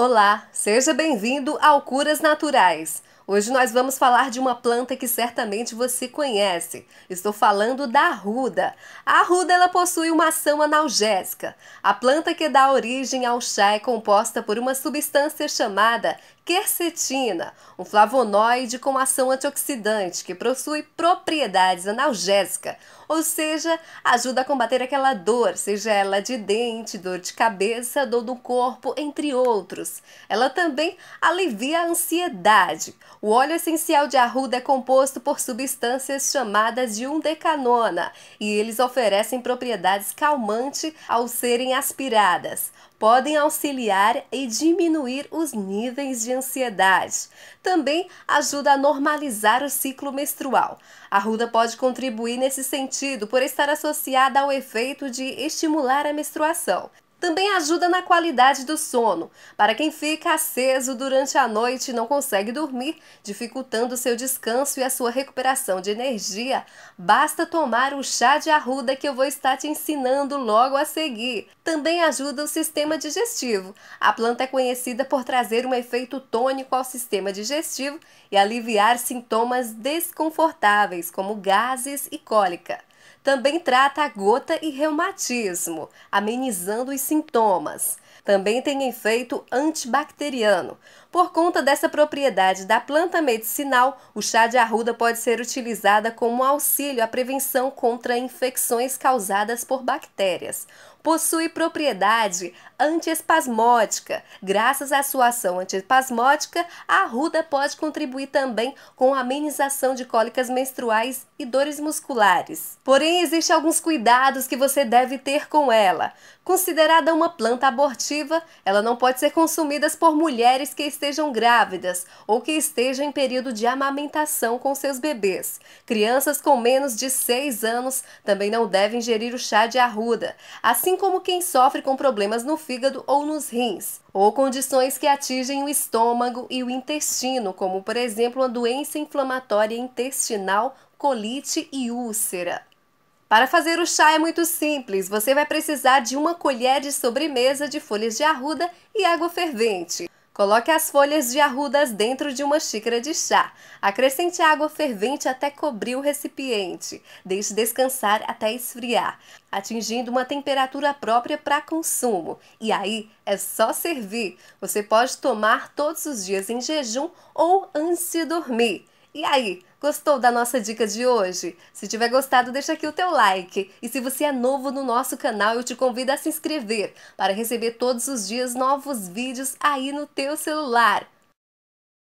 Olá, seja bem-vindo ao Curas Naturais. Hoje nós vamos falar de uma planta que certamente você conhece. Estou falando da arruda. A arruda ela possui uma ação analgésica. A planta que dá origem ao chá é composta por uma substância chamada quercetina, um flavonoide com ação antioxidante que possui propriedades analgésica, ou seja, ajuda a combater aquela dor, seja ela de dente, dor de cabeça, dor do corpo, entre outros. Ela também alivia a ansiedade. O óleo essencial de arruda é composto por substâncias chamadas de undecanona e eles oferecem propriedades calmante ao serem aspiradas. Podem auxiliar e diminuir os níveis de ansiedade. Também ajuda a normalizar o ciclo menstrual. A ruda pode contribuir nesse sentido por estar associada ao efeito de estimular a menstruação. Também ajuda na qualidade do sono, para quem fica aceso durante a noite e não consegue dormir, dificultando seu descanso e a sua recuperação de energia. Basta tomar o chá de arruda que eu vou estar te ensinando logo a seguir. Também ajuda o sistema digestivo. A planta é conhecida por trazer um efeito tônico ao sistema digestivo e aliviar sintomas desconfortáveis, como gases e cólica. Também trata a gota e reumatismo, amenizando os sintomas. Também tem efeito antibacteriano. Por conta dessa propriedade da planta medicinal, o chá de arruda pode ser utilizado como auxílio à prevenção contra infecções causadas por bactérias possui propriedade antiespasmódica. Graças à sua ação antiespasmódica, a arruda pode contribuir também com a amenização de cólicas menstruais e dores musculares. Porém, existem alguns cuidados que você deve ter com ela. Considerada uma planta abortiva, ela não pode ser consumida por mulheres que estejam grávidas ou que estejam em período de amamentação com seus bebês. Crianças com menos de 6 anos também não devem ingerir o chá de arruda. Assim, assim como quem sofre com problemas no fígado ou nos rins, ou condições que atingem o estômago e o intestino, como por exemplo a doença inflamatória intestinal, colite e úlcera. Para fazer o chá é muito simples. Você vai precisar de uma colher de sobremesa de folhas de arruda e água fervente. Coloque as folhas de arrudas dentro de uma xícara de chá. Acrescente água fervente até cobrir o recipiente. Deixe descansar até esfriar, atingindo uma temperatura própria para consumo. E aí é só servir. Você pode tomar todos os dias em jejum ou antes de dormir. E aí, gostou da nossa dica de hoje? Se tiver gostado, deixa aqui o teu like. E se você é novo no nosso canal, eu te convido a se inscrever para receber todos os dias novos vídeos aí no teu celular.